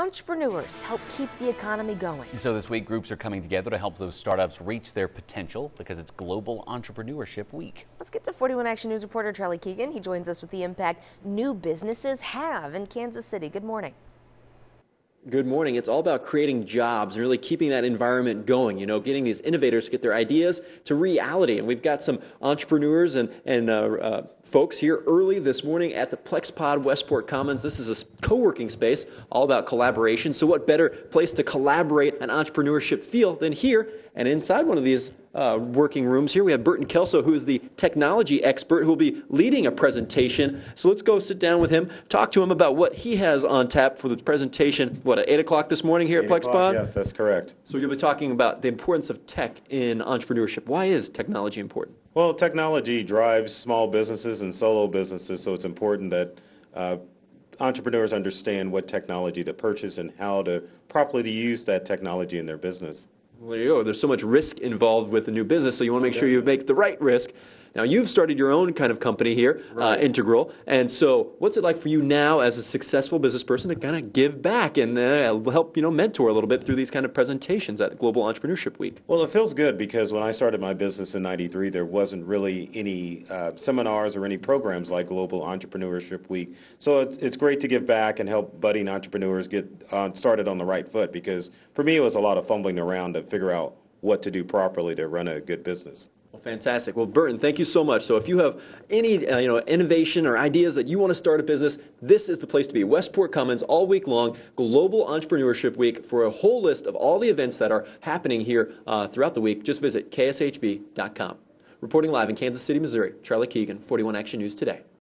entrepreneurs help keep the economy going. So this week, groups are coming together to help those startups reach their potential because it's Global Entrepreneurship Week. Let's get to 41 Action News reporter Charlie Keegan. He joins us with the impact new businesses have in Kansas City. Good morning. Good morning. It's all about creating jobs and really keeping that environment going, you know, getting these innovators to get their ideas to reality. And we've got some entrepreneurs and, and uh, uh, folks here early this morning at the PlexPod Westport Commons. This is a co-working space all about collaboration. So what better place to collaborate an entrepreneurship feel than here and inside one of these uh, working rooms here. We have Burton Kelso, who is the technology expert, who will be leading a presentation. So let's go sit down with him, talk to him about what he has on tap for the presentation, what, at 8 o'clock this morning here at PlexPod? Yes, that's correct. So you'll be talking about the importance of tech in entrepreneurship. Why is technology important? Well, technology drives small businesses and solo businesses, so it's important that uh, entrepreneurs understand what technology to purchase and how to properly use that technology in their business well, you know, there's so much risk involved with a new business, so you want to make sure you make the right risk now, you've started your own kind of company here, uh, right. uh, Integral. And so, what's it like for you now as a successful business person to kind of give back and uh, help, you know, mentor a little bit through these kind of presentations at Global Entrepreneurship Week? Well, it feels good because when I started my business in 93, there wasn't really any uh, seminars or any programs like Global Entrepreneurship Week. So, it's, it's great to give back and help budding entrepreneurs get uh, started on the right foot because for me, it was a lot of fumbling around to figure out what to do properly to run a good business. Well, fantastic. Well, Burton, thank you so much. So if you have any uh, you know innovation or ideas that you want to start a business, this is the place to be. Westport Commons all week long, Global Entrepreneurship Week for a whole list of all the events that are happening here uh, throughout the week. Just visit kshb.com. Reporting live in Kansas City, Missouri, Charlie Keegan, 41 Action News Today.